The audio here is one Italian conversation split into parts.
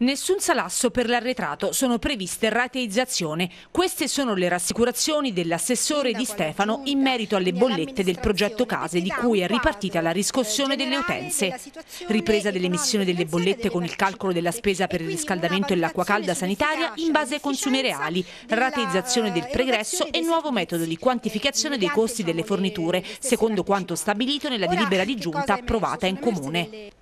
Nessun salasso per l'arretrato, sono previste rateizzazione. Queste sono le rassicurazioni dell'assessore Di Stefano in merito alle bollette del progetto case di cui è ripartita la riscossione delle utenze. Ripresa dell'emissione delle bollette con il calcolo della spesa per il riscaldamento e l'acqua calda sanitaria in base ai consumi reali, rateizzazione del pregresso e nuovo metodo di eh, quantificazione dei costi delle forniture, secondo quanto stabilito nella delibera di giunta approvata in comune.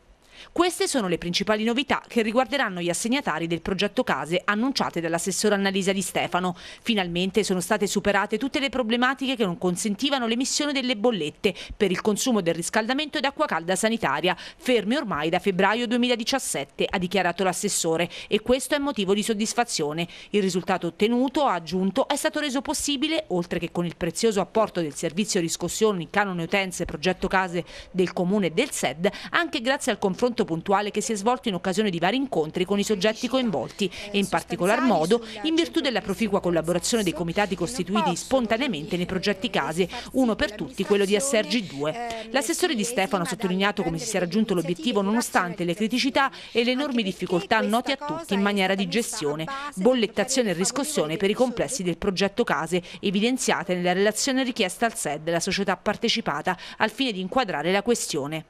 Queste sono le principali novità che riguarderanno gli assegnatari del progetto case annunciate dall'assessore Annalisa Di Stefano. Finalmente sono state superate tutte le problematiche che non consentivano l'emissione delle bollette per il consumo del riscaldamento ed acqua calda sanitaria, fermi ormai da febbraio 2017, ha dichiarato l'assessore e questo è motivo di soddisfazione. Il risultato ottenuto, ha aggiunto, è stato reso possibile, oltre che con il prezioso apporto del servizio riscossioni, canone utenze, progetto case del Comune e del SED, anche grazie al confronto appuntamento puntuale che si è svolto in occasione di vari incontri con i soggetti coinvolti eh, e in particolar modo in virtù della proficua collaborazione dei comitati costituiti spontaneamente nei progetti case, uno per tutti quello di SRG2. Eh, L'assessore Di Stefano ha sottolineato come si sia raggiunto l'obiettivo nonostante le criticità e le enormi difficoltà note a tutti in maniera di gestione, bollettazione e riscossione per i complessi del progetto case evidenziate nella relazione richiesta al SED la società partecipata al fine di inquadrare la questione.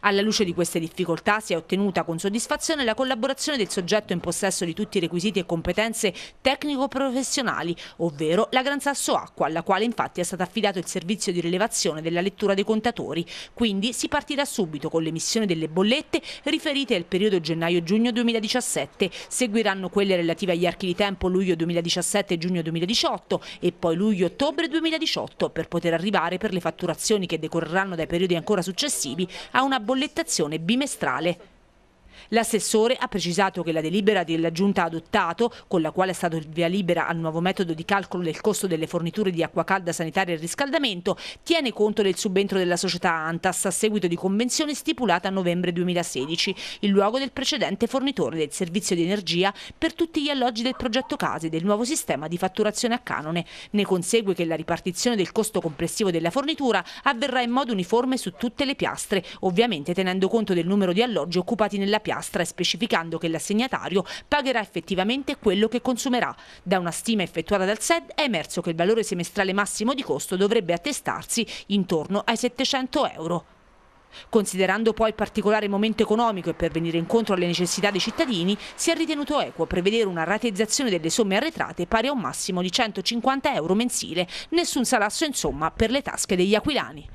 Alla luce di queste difficoltà si è ottenuta con soddisfazione la collaborazione del soggetto in possesso di tutti i requisiti e competenze tecnico-professionali, ovvero la Gran Sasso Acqua, alla quale infatti è stato affidato il servizio di rilevazione della lettura dei contatori. Quindi si partirà subito con l'emissione delle bollette riferite al periodo gennaio-giugno 2017, seguiranno quelle relative agli archi di tempo luglio 2017 e giugno 2018 e poi luglio-ottobre 2018 per poter arrivare per le fatturazioni che decorreranno dai periodi ancora successivi a una bollettazione bimestrale. L'assessore ha precisato che la delibera della Giunta adottato, con la quale è stato il via libera al nuovo metodo di calcolo del costo delle forniture di acqua calda sanitaria e riscaldamento, tiene conto del subentro della società Antas a seguito di convenzione stipulata a novembre 2016, in luogo del precedente fornitore del servizio di energia per tutti gli alloggi del progetto Case del nuovo sistema di fatturazione a canone. Ne consegue che la ripartizione del costo complessivo della fornitura avverrà in modo uniforme su tutte le piastre, ovviamente tenendo conto del numero di alloggi occupati nella piastra piastre, specificando che l'assegnatario pagherà effettivamente quello che consumerà. Da una stima effettuata dal SED è emerso che il valore semestrale massimo di costo dovrebbe attestarsi intorno ai 700 euro. Considerando poi il particolare momento economico e per venire incontro alle necessità dei cittadini, si è ritenuto equo prevedere una ratezzazione delle somme arretrate pari a un massimo di 150 euro mensile, nessun salasso insomma per le tasche degli aquilani.